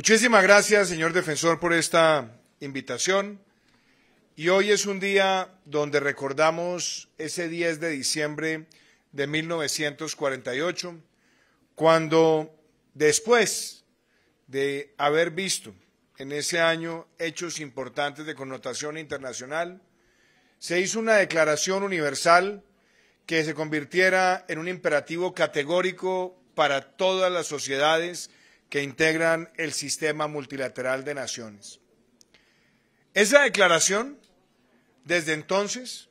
Muchísimas gracias, señor defensor, por esta invitación. Y hoy es un día donde recordamos ese 10 de diciembre de 1948, cuando después de haber visto en ese año hechos importantes de connotación internacional, se hizo una declaración universal que se convirtiera en un imperativo categórico para todas las sociedades que integran el sistema multilateral de naciones. Esa declaración, desde entonces,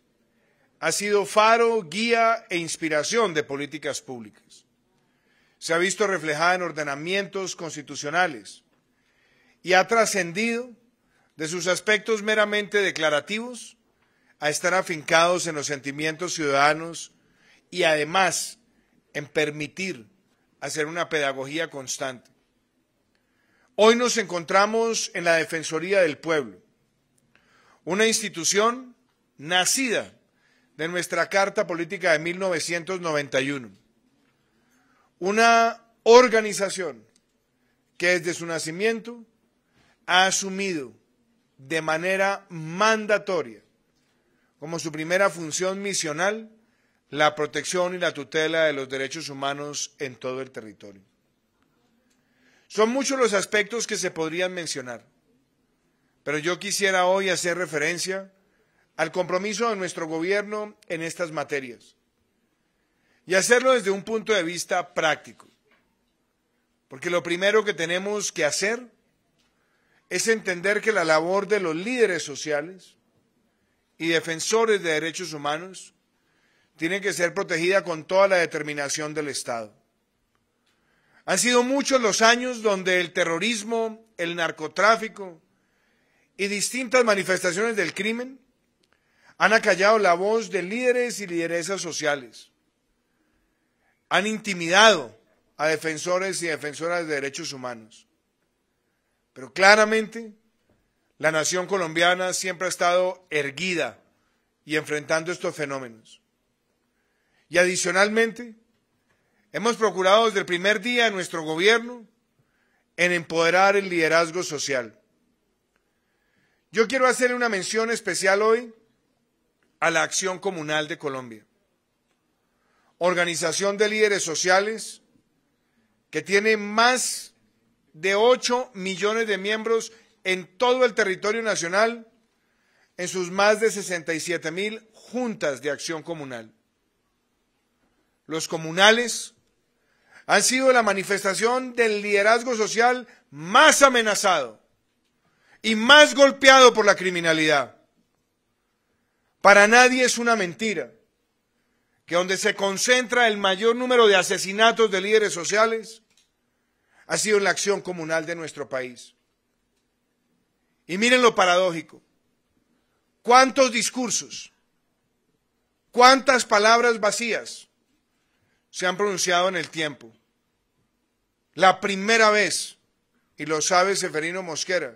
ha sido faro, guía e inspiración de políticas públicas. Se ha visto reflejada en ordenamientos constitucionales y ha trascendido de sus aspectos meramente declarativos a estar afincados en los sentimientos ciudadanos y además en permitir hacer una pedagogía constante. Hoy nos encontramos en la Defensoría del Pueblo, una institución nacida de nuestra Carta Política de 1991, una organización que desde su nacimiento ha asumido de manera mandatoria como su primera función misional la protección y la tutela de los derechos humanos en todo el territorio. Son muchos los aspectos que se podrían mencionar, pero yo quisiera hoy hacer referencia al compromiso de nuestro gobierno en estas materias y hacerlo desde un punto de vista práctico. Porque lo primero que tenemos que hacer es entender que la labor de los líderes sociales y defensores de derechos humanos tiene que ser protegida con toda la determinación del Estado. Han sido muchos los años donde el terrorismo, el narcotráfico y distintas manifestaciones del crimen han acallado la voz de líderes y lideresas sociales. Han intimidado a defensores y defensoras de derechos humanos. Pero claramente la nación colombiana siempre ha estado erguida y enfrentando estos fenómenos. Y adicionalmente, Hemos procurado desde el primer día de nuestro gobierno en empoderar el liderazgo social. Yo quiero hacerle una mención especial hoy a la Acción Comunal de Colombia, organización de líderes sociales que tiene más de 8 millones de miembros en todo el territorio nacional en sus más de 67 mil juntas de acción comunal. Los comunales han sido la manifestación del liderazgo social más amenazado y más golpeado por la criminalidad. Para nadie es una mentira que donde se concentra el mayor número de asesinatos de líderes sociales ha sido en la acción comunal de nuestro país. Y miren lo paradójico. ¿Cuántos discursos? ¿Cuántas palabras vacías se han pronunciado en el tiempo? La primera vez, y lo sabe Seferino Mosquera,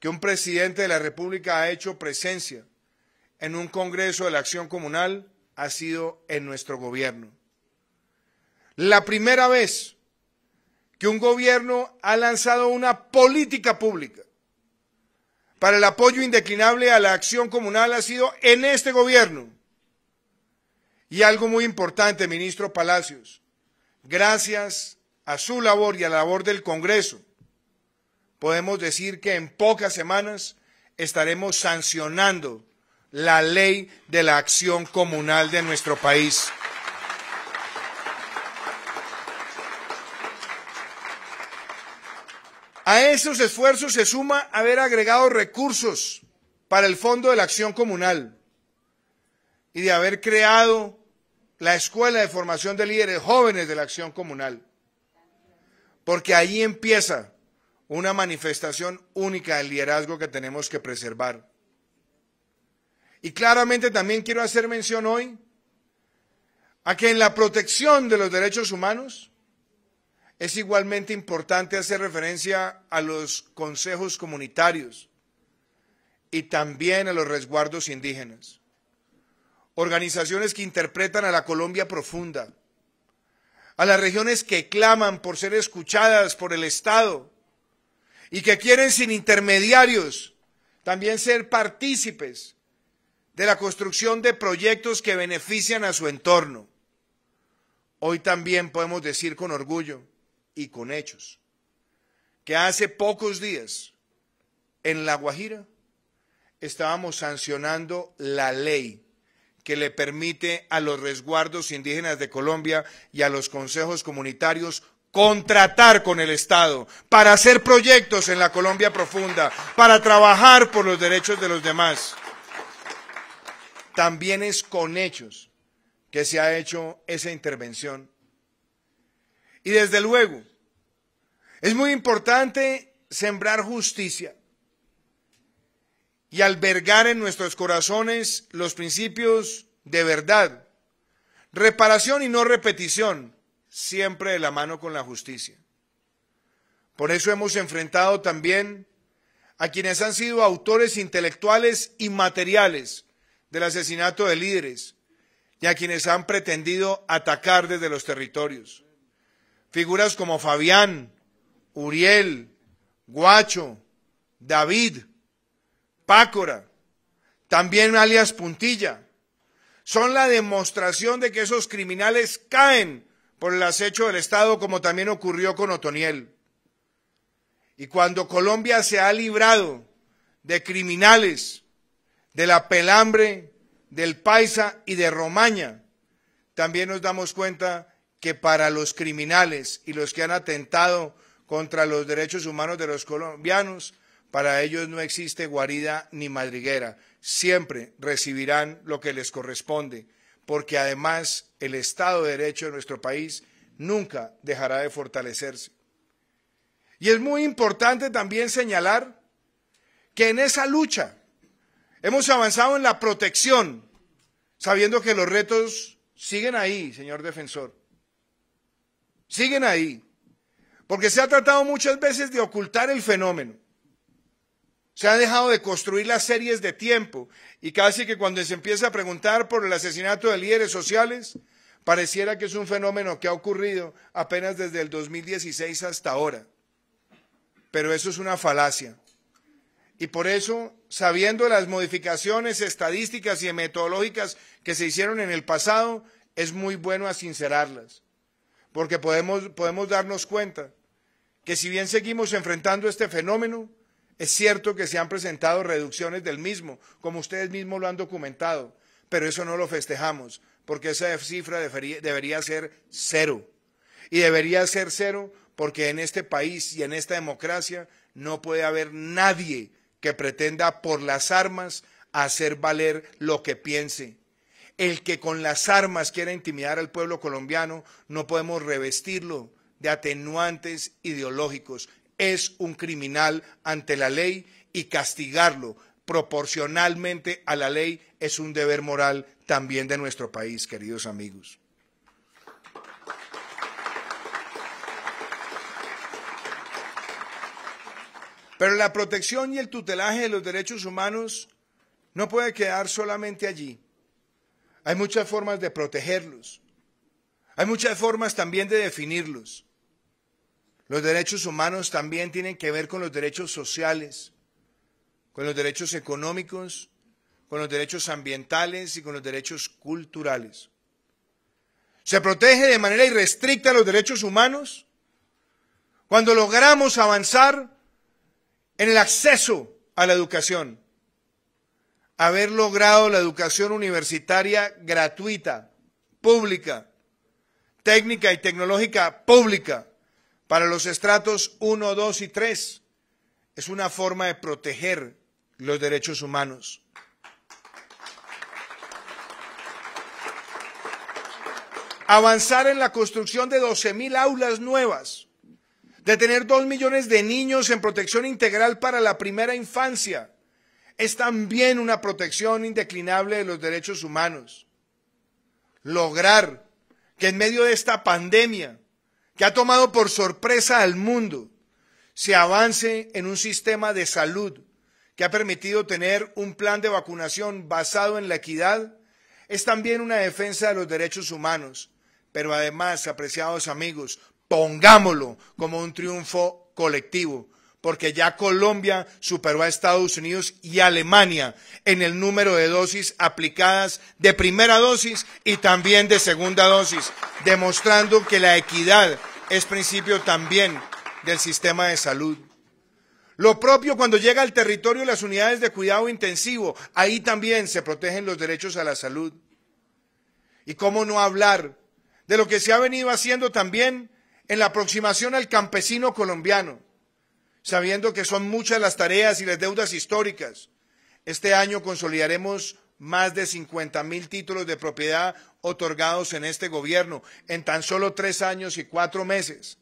que un presidente de la República ha hecho presencia en un Congreso de la Acción Comunal ha sido en nuestro gobierno. La primera vez que un gobierno ha lanzado una política pública para el apoyo indeclinable a la acción comunal ha sido en este gobierno. Y algo muy importante, ministro Palacios, gracias a su labor y a la labor del Congreso, podemos decir que en pocas semanas estaremos sancionando la ley de la acción comunal de nuestro país. A esos esfuerzos se suma haber agregado recursos para el Fondo de la Acción Comunal y de haber creado la Escuela de Formación de Líderes Jóvenes de la Acción Comunal. Porque ahí empieza una manifestación única del liderazgo que tenemos que preservar. Y claramente también quiero hacer mención hoy a que en la protección de los derechos humanos es igualmente importante hacer referencia a los consejos comunitarios y también a los resguardos indígenas, organizaciones que interpretan a la Colombia profunda a las regiones que claman por ser escuchadas por el Estado y que quieren sin intermediarios también ser partícipes de la construcción de proyectos que benefician a su entorno. Hoy también podemos decir con orgullo y con hechos que hace pocos días en La Guajira estábamos sancionando la ley que le permite a los resguardos indígenas de Colombia y a los consejos comunitarios contratar con el Estado para hacer proyectos en la Colombia profunda, para trabajar por los derechos de los demás. También es con hechos que se ha hecho esa intervención. Y desde luego, es muy importante sembrar justicia, y albergar en nuestros corazones los principios de verdad, reparación y no repetición, siempre de la mano con la justicia. Por eso hemos enfrentado también a quienes han sido autores intelectuales y materiales del asesinato de líderes y a quienes han pretendido atacar desde los territorios. Figuras como Fabián, Uriel, Guacho, David, Pácora, también alias Puntilla, son la demostración de que esos criminales caen por el acecho del Estado, como también ocurrió con Otoniel. Y cuando Colombia se ha librado de criminales, de la pelambre, del paisa y de Romaña, también nos damos cuenta que para los criminales y los que han atentado contra los derechos humanos de los colombianos, para ellos no existe guarida ni madriguera. Siempre recibirán lo que les corresponde, porque además el Estado de Derecho de nuestro país nunca dejará de fortalecerse. Y es muy importante también señalar que en esa lucha hemos avanzado en la protección, sabiendo que los retos siguen ahí, señor defensor. Siguen ahí. Porque se ha tratado muchas veces de ocultar el fenómeno. Se han dejado de construir las series de tiempo y casi que cuando se empieza a preguntar por el asesinato de líderes sociales, pareciera que es un fenómeno que ha ocurrido apenas desde el 2016 hasta ahora. Pero eso es una falacia. Y por eso, sabiendo las modificaciones estadísticas y metodológicas que se hicieron en el pasado, es muy bueno sincerarlas, porque podemos, podemos darnos cuenta que si bien seguimos enfrentando este fenómeno, es cierto que se han presentado reducciones del mismo, como ustedes mismos lo han documentado, pero eso no lo festejamos, porque esa cifra debería, ser cero. Y debería ser cero porque en este país y en esta democracia no puede haber nadie que pretenda por las armas hacer valer lo que piense. El que con las armas quiera intimidar al pueblo colombiano, no podemos revestirlo de atenuantes ideológicos es un criminal ante la ley y castigarlo proporcionalmente a la ley es un deber moral también de nuestro país, queridos amigos. Pero la protección y el tutelaje de los derechos humanos no puede quedar solamente allí. Hay muchas formas de protegerlos. Hay muchas formas también de definirlos. Los derechos humanos también tienen que ver con los derechos sociales, con los derechos económicos, con los derechos ambientales y con los derechos culturales. Se protege de manera irrestricta los derechos humanos cuando logramos avanzar en el acceso a la educación. Haber logrado la educación universitaria gratuita, pública, técnica y tecnológica pública para los estratos 1, 2 y 3 es una forma de proteger los derechos humanos. Avanzar en la construcción de 12.000 aulas nuevas, de tener 2 millones de niños en protección integral para la primera infancia, es también una protección indeclinable de los derechos humanos. Lograr que en medio de esta pandemia que ha tomado por sorpresa al mundo, se avance en un sistema de salud que ha permitido tener un plan de vacunación basado en la equidad, es también una defensa de los derechos humanos. Pero además, apreciados amigos, pongámoslo como un triunfo colectivo, porque ya Colombia superó a Estados Unidos y Alemania en el número de dosis aplicadas de primera dosis y también de segunda dosis, demostrando que la equidad es principio también del sistema de salud. Lo propio cuando llega al territorio las unidades de cuidado intensivo, ahí también se protegen los derechos a la salud. ¿Y cómo no hablar de lo que se ha venido haciendo también en la aproximación al campesino colombiano? sabiendo que son muchas las tareas y las deudas históricas. Este año consolidaremos más de 50 mil títulos de propiedad otorgados en este gobierno en tan solo tres años y cuatro meses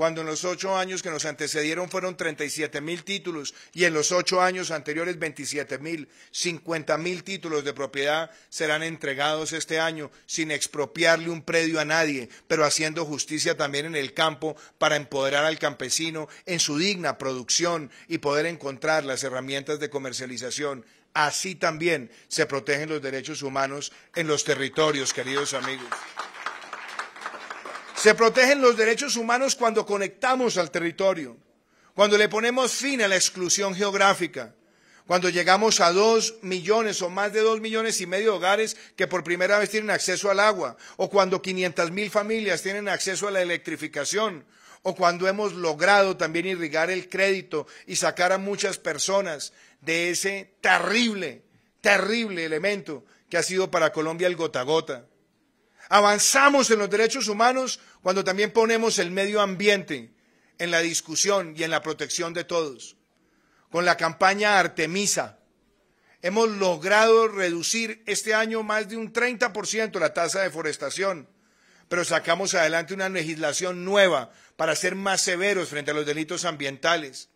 cuando en los ocho años que nos antecedieron fueron 37 mil títulos y en los ocho años anteriores 27 mil, 50 mil títulos de propiedad serán entregados este año sin expropiarle un predio a nadie, pero haciendo justicia también en el campo para empoderar al campesino en su digna producción y poder encontrar las herramientas de comercialización. Así también se protegen los derechos humanos en los territorios, queridos amigos. Se protegen los derechos humanos cuando conectamos al territorio, cuando le ponemos fin a la exclusión geográfica, cuando llegamos a dos millones o más de dos millones y medio de hogares que por primera vez tienen acceso al agua, o cuando 500 mil familias tienen acceso a la electrificación, o cuando hemos logrado también irrigar el crédito y sacar a muchas personas de ese terrible, terrible elemento que ha sido para Colombia el gota gota. Avanzamos en los derechos humanos cuando también ponemos el medio ambiente en la discusión y en la protección de todos. Con la campaña Artemisa hemos logrado reducir este año más de un 30% la tasa de deforestación, pero sacamos adelante una legislación nueva para ser más severos frente a los delitos ambientales.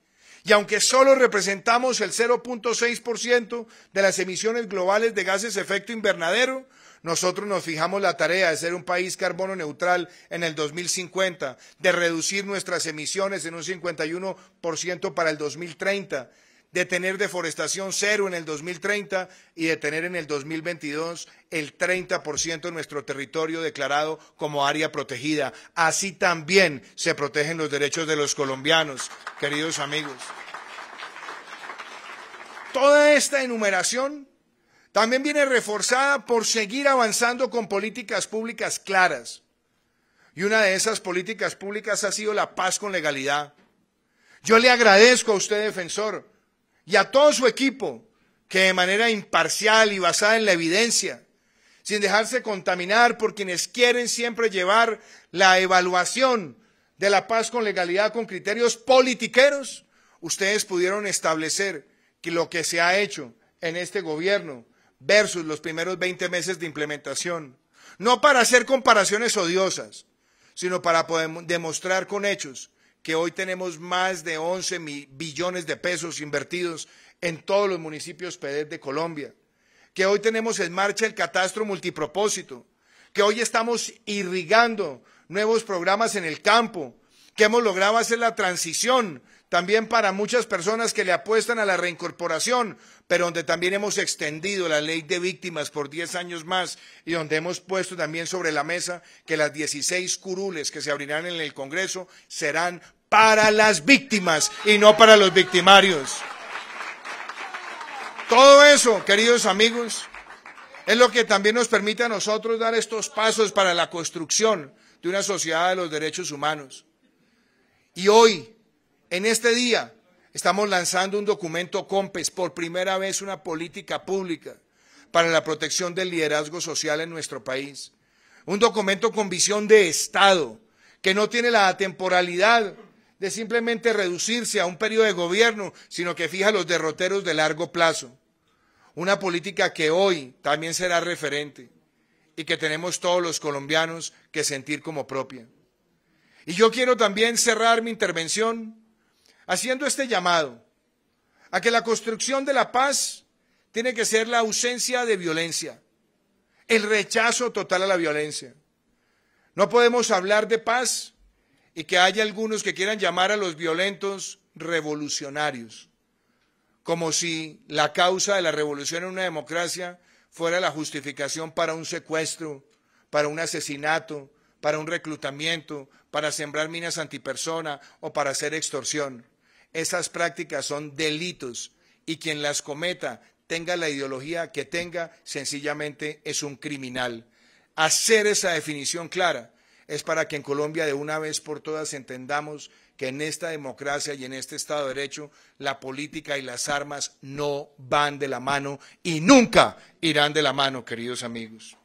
Y aunque solo representamos el 0.6% de las emisiones globales de gases de efecto invernadero, nosotros nos fijamos la tarea de ser un país carbono neutral en el 2050, de reducir nuestras emisiones en un 51% para el 2030 de tener deforestación cero en el 2030 y de tener en el 2022 el 30% de nuestro territorio declarado como área protegida. Así también se protegen los derechos de los colombianos, queridos amigos. Toda esta enumeración también viene reforzada por seguir avanzando con políticas públicas claras. Y una de esas políticas públicas ha sido la paz con legalidad. Yo le agradezco a usted, defensor, y a todo su equipo, que de manera imparcial y basada en la evidencia, sin dejarse contaminar por quienes quieren siempre llevar la evaluación de la paz con legalidad con criterios politiqueros, ustedes pudieron establecer que lo que se ha hecho en este gobierno versus los primeros 20 meses de implementación. No para hacer comparaciones odiosas, sino para poder demostrar con hechos que hoy tenemos más de 11 billones de pesos invertidos en todos los municipios PEDER de Colombia, que hoy tenemos en marcha el catastro multipropósito, que hoy estamos irrigando nuevos programas en el campo, que hemos logrado hacer la transición también para muchas personas que le apuestan a la reincorporación, pero donde también hemos extendido la ley de víctimas por 10 años más y donde hemos puesto también sobre la mesa que las 16 curules que se abrirán en el Congreso serán para las víctimas y no para los victimarios. Todo eso, queridos amigos, es lo que también nos permite a nosotros dar estos pasos para la construcción de una sociedad de los derechos humanos. Y hoy, en este día, estamos lanzando un documento COMPES, por primera vez una política pública para la protección del liderazgo social en nuestro país. Un documento con visión de Estado, que no tiene la atemporalidad de simplemente reducirse a un periodo de gobierno, sino que fija los derroteros de largo plazo. Una política que hoy también será referente y que tenemos todos los colombianos que sentir como propia. Y yo quiero también cerrar mi intervención haciendo este llamado a que la construcción de la paz tiene que ser la ausencia de violencia, el rechazo total a la violencia. No podemos hablar de paz y que haya algunos que quieran llamar a los violentos revolucionarios, como si la causa de la revolución en una democracia fuera la justificación para un secuestro, para un asesinato, para un reclutamiento, para sembrar minas antipersona o para hacer extorsión. Esas prácticas son delitos y quien las cometa, tenga la ideología que tenga, sencillamente es un criminal. Hacer esa definición clara es para que en Colombia de una vez por todas entendamos que en esta democracia y en este Estado de Derecho la política y las armas no van de la mano y nunca irán de la mano, queridos amigos.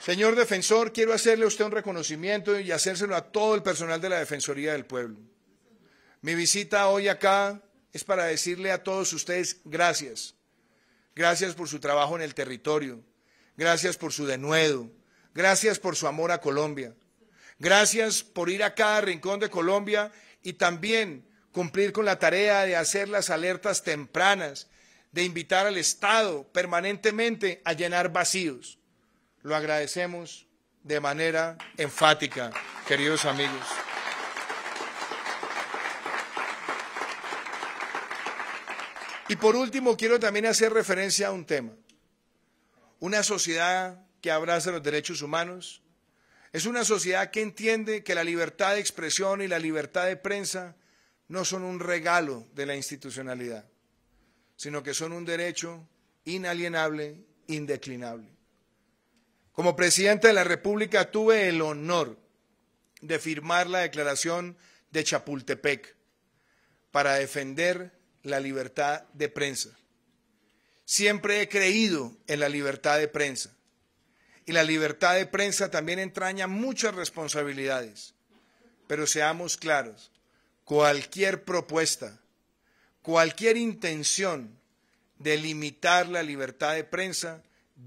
Señor defensor, quiero hacerle a usted un reconocimiento y hacérselo a todo el personal de la Defensoría del Pueblo. Mi visita hoy acá es para decirle a todos ustedes gracias. Gracias por su trabajo en el territorio. Gracias por su denuedo. Gracias por su amor a Colombia. Gracias por ir a cada rincón de Colombia y también cumplir con la tarea de hacer las alertas tempranas, de invitar al Estado permanentemente a llenar vacíos. Lo agradecemos de manera enfática, queridos amigos. Y por último, quiero también hacer referencia a un tema. Una sociedad que abraza los derechos humanos es una sociedad que entiende que la libertad de expresión y la libertad de prensa no son un regalo de la institucionalidad, sino que son un derecho inalienable, indeclinable. Como presidente de la República tuve el honor de firmar la declaración de Chapultepec para defender la libertad de prensa. Siempre he creído en la libertad de prensa. Y la libertad de prensa también entraña muchas responsabilidades. Pero seamos claros, cualquier propuesta, cualquier intención de limitar la libertad de prensa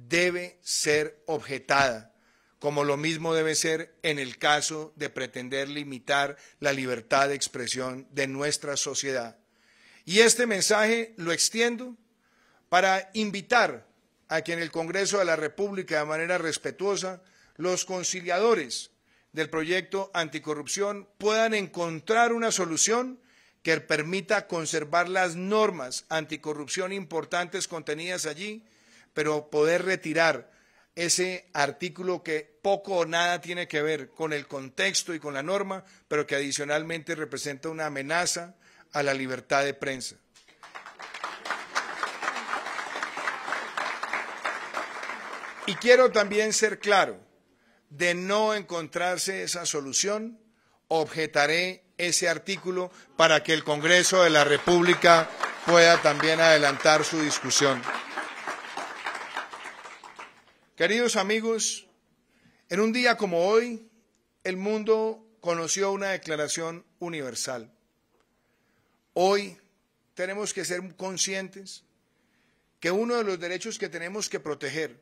debe ser objetada, como lo mismo debe ser en el caso de pretender limitar la libertad de expresión de nuestra sociedad. Y este mensaje lo extiendo para invitar a que en el Congreso de la República, de manera respetuosa, los conciliadores del proyecto anticorrupción puedan encontrar una solución que permita conservar las normas anticorrupción importantes contenidas allí pero poder retirar ese artículo que poco o nada tiene que ver con el contexto y con la norma, pero que adicionalmente representa una amenaza a la libertad de prensa. Y quiero también ser claro, de no encontrarse esa solución, objetaré ese artículo para que el Congreso de la República pueda también adelantar su discusión. Queridos amigos, en un día como hoy, el mundo conoció una declaración universal. Hoy tenemos que ser conscientes que uno de los derechos que tenemos que proteger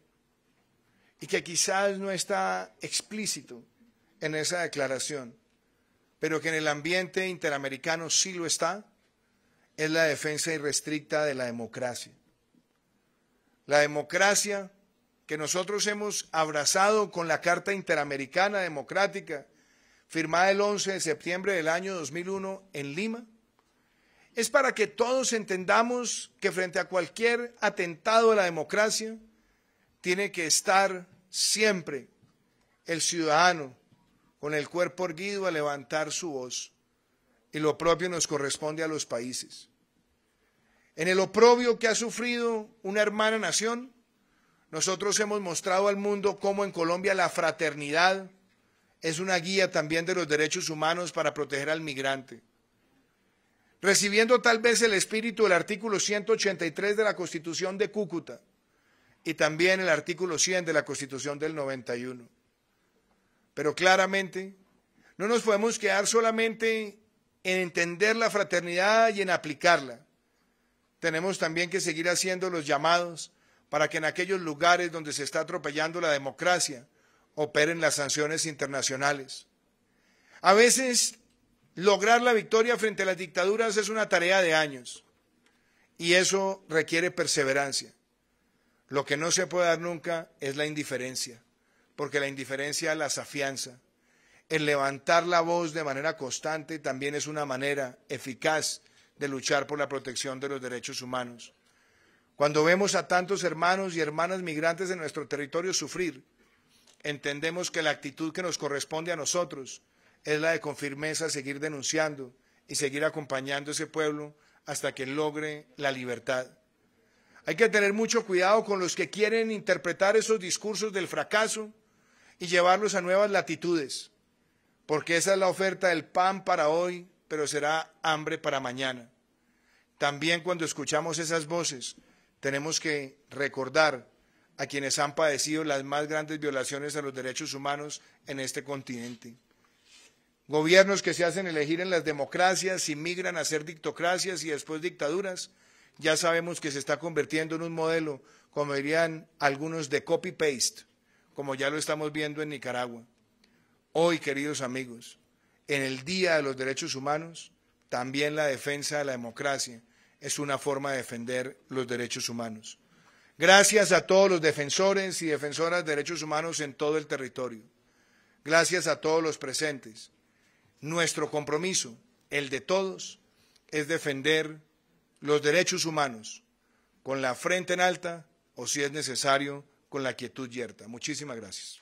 y que quizás no está explícito en esa declaración, pero que en el ambiente interamericano sí lo está, es la defensa irrestricta de la democracia. La democracia que nosotros hemos abrazado con la Carta Interamericana Democrática, firmada el 11 de septiembre del año 2001 en Lima, es para que todos entendamos que frente a cualquier atentado a la democracia, tiene que estar siempre el ciudadano con el cuerpo erguido a levantar su voz. Y lo propio nos corresponde a los países. En el oprobio que ha sufrido una hermana nación, nosotros hemos mostrado al mundo cómo en Colombia la fraternidad es una guía también de los derechos humanos para proteger al migrante. Recibiendo tal vez el espíritu del artículo 183 de la Constitución de Cúcuta y también el artículo 100 de la Constitución del 91. Pero claramente no nos podemos quedar solamente en entender la fraternidad y en aplicarla. Tenemos también que seguir haciendo los llamados para que en aquellos lugares donde se está atropellando la democracia operen las sanciones internacionales. A veces lograr la victoria frente a las dictaduras es una tarea de años y eso requiere perseverancia. Lo que no se puede dar nunca es la indiferencia, porque la indiferencia las afianza. El levantar la voz de manera constante también es una manera eficaz de luchar por la protección de los derechos humanos. Cuando vemos a tantos hermanos y hermanas migrantes de nuestro territorio sufrir, entendemos que la actitud que nos corresponde a nosotros es la de con firmeza seguir denunciando y seguir acompañando a ese pueblo hasta que logre la libertad. Hay que tener mucho cuidado con los que quieren interpretar esos discursos del fracaso y llevarlos a nuevas latitudes, porque esa es la oferta del pan para hoy, pero será hambre para mañana. También cuando escuchamos esas voces, tenemos que recordar a quienes han padecido las más grandes violaciones a los derechos humanos en este continente. Gobiernos que se hacen elegir en las democracias y migran a ser dictocracias y después dictaduras, ya sabemos que se está convirtiendo en un modelo, como dirían algunos, de copy-paste, como ya lo estamos viendo en Nicaragua. Hoy, queridos amigos, en el Día de los Derechos Humanos, también la defensa de la democracia, es una forma de defender los derechos humanos. Gracias a todos los defensores y defensoras de derechos humanos en todo el territorio. Gracias a todos los presentes. Nuestro compromiso, el de todos, es defender los derechos humanos con la frente en alta o, si es necesario, con la quietud yerta. Muchísimas gracias.